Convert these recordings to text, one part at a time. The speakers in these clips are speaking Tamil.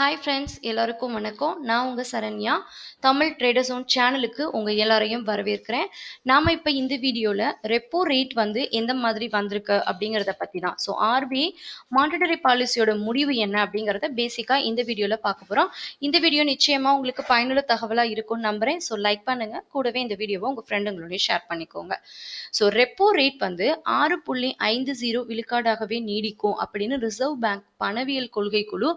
ஹாய் ஃப்ரெண்ட்ஸ் எல்லாருக்கும் வணக்கம் நான் உங்கள் சரண்யா தமிழ் ட்ரேடர்ஸ் ஓன் சேனலுக்கு உங்கள் எல்லாரையும் வரவேற்கிறேன் நாம் இப்போ இந்த வீடியோவில் ரெப்போ ரேட் வந்து எந்த மாதிரி வந்திருக்கு அப்படிங்கிறத பற்றி தான் ஸோ ஆர்பிஐ மானிட்டரி பாலிசியோட முடிவு என்ன அப்படிங்கிறத பேசிக்காக இந்த வீடியோவில் பார்க்க போகிறோம் இந்த வீடியோ நிச்சயமாக உங்களுக்கு பயனுள்ள தகவலாக இருக்கும்னு நம்புகிறேன் ஸோ லைக் பண்ணுங்கள் கூடவே இந்த வீடியோவை உங்கள் ஃப்ரெண்டுங்களோடய ஷேர் பண்ணிக்கோங்க ஸோ ரெப்போ ரேட் வந்து ஆறு புள்ளி ஐந்து ஜீரோ விழுக்காடாகவே நீடிக்கும் அப்படின்னு ரிசர்வ் பேங்க் பணவியல் கொள்கை குழு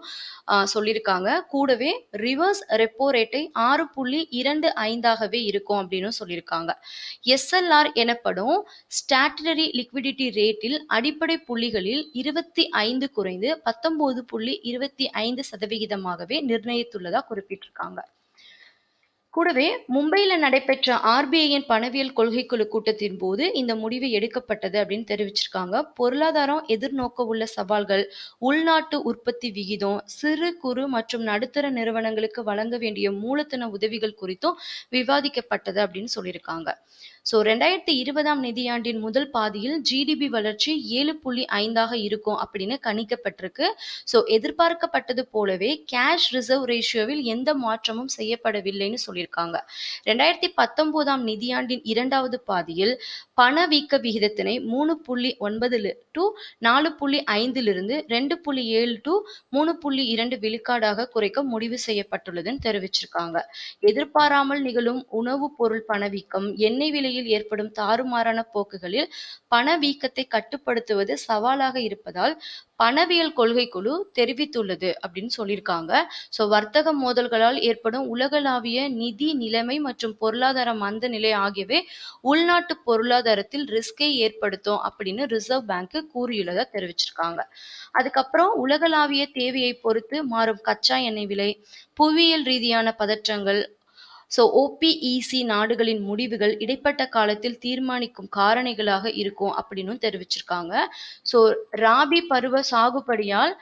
சொல்லியிருக்காங்க கூடவே ரிவர்ஸ் ரெப்போ ரேட்டை ஆறு புள்ளி இரண்டு ஐந்தாகவே இருக்கும் அப்படின்னு சொல்லியிருக்காங்க எஸ்எல்ஆர் எனப்படும் ஸ்டாட்டரி லிக்விடிட்டி ரேட்டில் அடிப்படை புள்ளிகளில் இருபத்தி ஐந்து குறைந்து பத்தொன்பது புள்ளி இருபத்தி ஐந்து சதவிகிதமாகவே நிர்ணயித்துள்ளதாக குறிப்பிட்டிருக்காங்க கூடவே மும்பையில் நடைபெற்ற ஆர்பிஐயின் பணவியல் கொள்கைக்குழு கூட்டத்தின் போது இந்த முடிவு எடுக்கப்பட்டது அப்படின்னு தெரிவிச்சிருக்காங்க பொருளாதாரம் எதிர்நோக்க உள்ள சவால்கள் உள்நாட்டு உற்பத்தி விகிதம் சிறு குறு மற்றும் நடுத்தர நிறுவனங்களுக்கு வழங்க வேண்டிய மூலத்தன உதவிகள் குறித்தும் விவாதிக்கப்பட்டது அப்படின்னு சொல்லியிருக்காங்க ஸோ ரெண்டாயிரத்தி இருபதாம் நிதியாண்டின் முதல் பாதியில் ஜிடிபி வளர்ச்சி ஏழு புள்ளி ஐந்தாக இருக்கும் அப்படின்னு கணிக்கப்பட்டிருக்கு ஸோ எதிர்பார்க்கப்பட்டது போலவே கேஷ் ரிசர்வ் ரேஷியோவில் எந்த மாற்றமும் செய்யப்படவில்லைன்னு சொல்லி சொல்லியிருக்காங்க ரெண்டாயிரத்தி பத்தொன்பதாம் நிதியாண்டின் இரண்டாவது பாதியில் பணவீக்க விகிதத்தினை மூணு புள்ளி ஒன்பதுல டு நாலு புள்ளி ஐந்திலிருந்து ரெண்டு புள்ளி ஏழு டு மூணு புள்ளி இரண்டு விழுக்காடாக குறைக்க முடிவு செய்யப்பட்டுள்ளதுன்னு தெரிவிச்சிருக்காங்க எதிர்பாராமல் நிகழும் உணவு பொருள் பணவீக்கம் எண்ணெய் விலையில் ஏற்படும் தாறுமாறான போக்குகளில் பணவீக்கத்தை கட்டுப்படுத்துவது சவாலாக இருப்பதால் பணவியல் கொள்கை குழு தெரிவித்துள்ளது அப்படின்னு சொல்லியிருக்காங்க சோ வர்த்தக மோதல்களால் ஏற்படும் உலகளாவிய நீதி நிதி நிலைமை மற்றும் பொருளாதார மந்த நிலை ஆகியவை உள்நாட்டு பொருளாதாரத்தில் ரிஸ்கை ஏற்படுத்தும் அப்படின்னு ரிசர்வ் பேங்க் கூறியுள்ளதா தெரிவிச்சிருக்காங்க அதுக்கப்புறம் உலகளாவிய தேவையை பொறுத்து மாறும் கச்சா எண்ணெய் விலை புவியியல் ரீதியான பதற்றங்கள் ஸோ ஓபிஇசி e நாடுகளின் முடிவுகள் இடைப்பட்ட காலத்தில் தீர்மானிக்கும் காரணிகளாக இருக்கும் அப்படின்னு தெரிவிச்சிருக்காங்க ஸோ ராபி பருவ சாகுபடியால்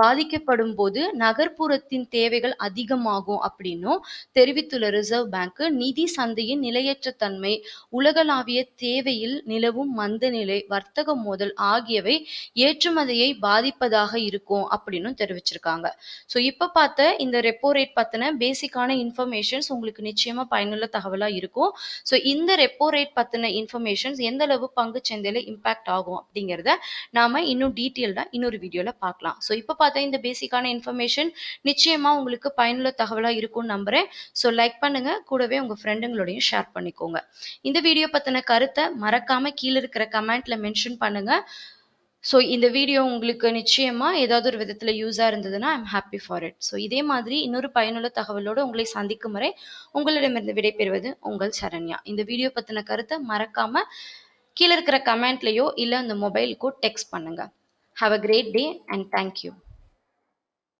பாதிக்கப்படும் போது நகர்ப்புறத்தின் தேவைகள் அதிகமாகும் அப்படின்னும் தெரிவித்துள்ள ரிசர்வ் பேங்க் நிதி சந்தையின் நிலையற்ற தன்மை உலகளாவிய தேவையில் நிலவும் மந்தநிலை வர்த்தக மோதல் ஆகியவை ஏற்றுமதியை பாதிப்பதாக இருக்கும் அப்படின்னு தெரிவிச்சிருக்காங்க ஸோ இப்போ பார்த்த இந்த ரெப்போ ரேட் பற்றின பேசிக்கான இன்ஃபர்மேஷன்ஸ் உங்களுக்கு நிச்சயமா பயனுள்ள தகவலா இருக்கும் ஸோ இந்த ரெப்போ ரேட் பத்தின இன்ஃபர்மேஷன்ஸ் எந்த அளவு பங்கு சந்தையில இம்பாக்ட் ஆகும் அப்படிங்கிறத நாம இன்னும் டீட்டெயில்டா இன்னொரு வீடியோல பார்க்கலாம் ஸோ இப்போ பார்த்தா இந்த பேசிக்கான இன்ஃபர்மேஷன் நிச்சயமா உங்களுக்கு பயனுள்ள தகவலா இருக்கும்னு நம்புறேன் ஸோ லைக் பண்ணுங்க கூடவே உங்க ஃப்ரெண்டுங்களோடையும் ஷேர் பண்ணிக்கோங்க இந்த வீடியோ பத்தின கருத்தை மறக்காம கீழே இருக்கிற கமெண்ட்ல மென்ஷன் பண்ணுங்க ஸோ இந்த வீடியோ உங்களுக்கு நிச்சயமாக ஏதாவது ஒரு விதத்தில் யூஸாக இருந்ததுன்னா I'm happy for it so இதே மாதிரி இன்னொரு பயனுள்ள தகவலோடு உங்களை சந்திக்கும் வரை உங்களிடமிருந்து விடைபெறுவது உங்கள் சரண்யா இந்த வீடியோ பற்றின கருத்தை மறக்காமல் கீழே இருக்கிற கமெண்ட்லேயோ இல்லை அந்த மொபைலுக்கோ டெக்ஸ்ட் பண்ணுங்கள் have a great day and thank you